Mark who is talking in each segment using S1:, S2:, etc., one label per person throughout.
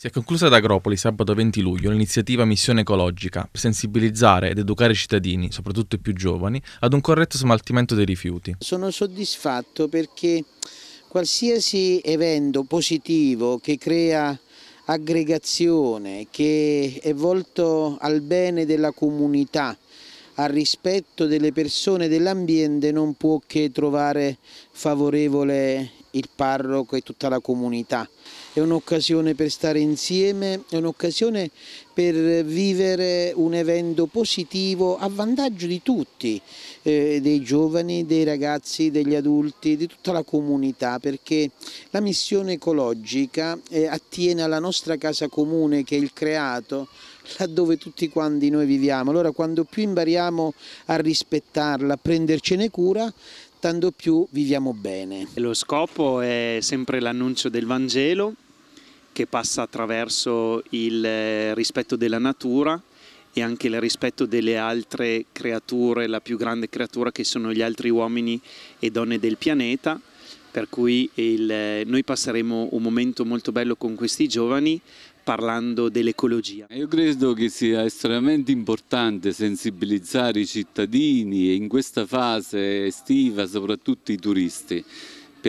S1: Si è conclusa ad Agropoli sabato 20 luglio l'iniziativa Missione Ecologica per sensibilizzare ed educare i cittadini, soprattutto i più giovani, ad un corretto smaltimento
S2: dei rifiuti.
S3: Sono soddisfatto perché qualsiasi evento positivo che crea aggregazione, che è volto al bene della comunità, al rispetto delle persone e dell'ambiente non può che trovare favorevole il parroco e tutta la comunità. È un'occasione per stare insieme, è un'occasione per vivere un evento positivo a vantaggio di tutti, eh, dei giovani, dei ragazzi, degli adulti, di tutta la comunità, perché la missione ecologica eh, attiene alla nostra casa comune che è il creato, laddove tutti quanti noi viviamo. Allora quando più impariamo a rispettarla, a prendercene cura, tanto più viviamo bene.
S2: Lo scopo è sempre l'annuncio del Vangelo che passa attraverso il eh, rispetto della natura e anche il rispetto delle altre creature, la più grande creatura che sono gli altri uomini e donne del pianeta per cui il, eh, noi passeremo un momento molto bello con questi giovani parlando dell'ecologia. Io credo che sia
S1: estremamente importante sensibilizzare i cittadini e in questa fase estiva soprattutto i turisti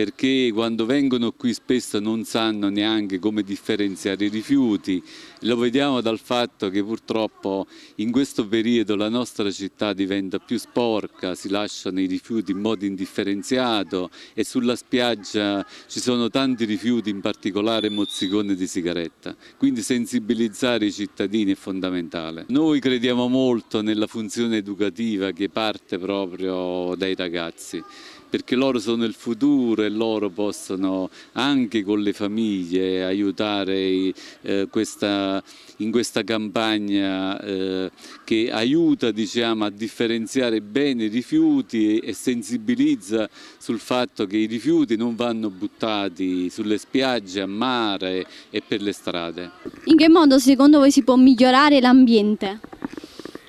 S1: perché quando vengono qui spesso non sanno neanche come differenziare i rifiuti. Lo vediamo dal fatto che purtroppo in questo periodo la nostra città diventa più sporca, si lasciano i rifiuti in modo indifferenziato e sulla spiaggia ci sono tanti rifiuti, in particolare mozzicone di sigaretta. Quindi sensibilizzare i cittadini è fondamentale. Noi crediamo molto nella funzione educativa che parte proprio dai ragazzi perché loro sono il futuro e loro possono anche con le famiglie aiutare eh, questa, in questa campagna eh, che aiuta diciamo, a differenziare bene i rifiuti e, sensibilizza sul fatto che i rifiuti non vanno buttati sulle spiagge, a mare e per le strade.
S3: In che modo secondo voi si può migliorare l'ambiente?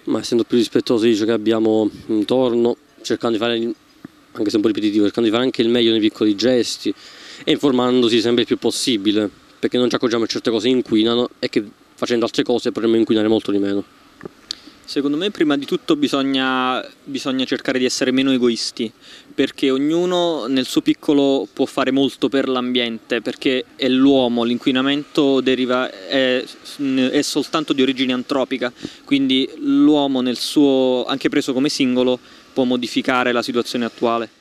S1: Ma essendo più rispettosi di ciò che abbiamo intorno, cercando di fare anche se un po' ripetitivo, cercando di fare anche il meglio nei piccoli gesti e informandosi sempre il più possibile,
S2: perché non ci accorgiamo che certe cose inquinano e che facendo altre cose potremmo inquinare molto di meno. Secondo me prima di tutto bisogna, bisogna, cercare di essere meno egoisti, perché ognuno nel suo piccolo può fare molto per l'ambiente, perché è l'uomo, l'inquinamento deriva, è, è, soltanto di origine antropica, quindi l'uomo nel suo, anche preso come singolo, può modificare la situazione attuale?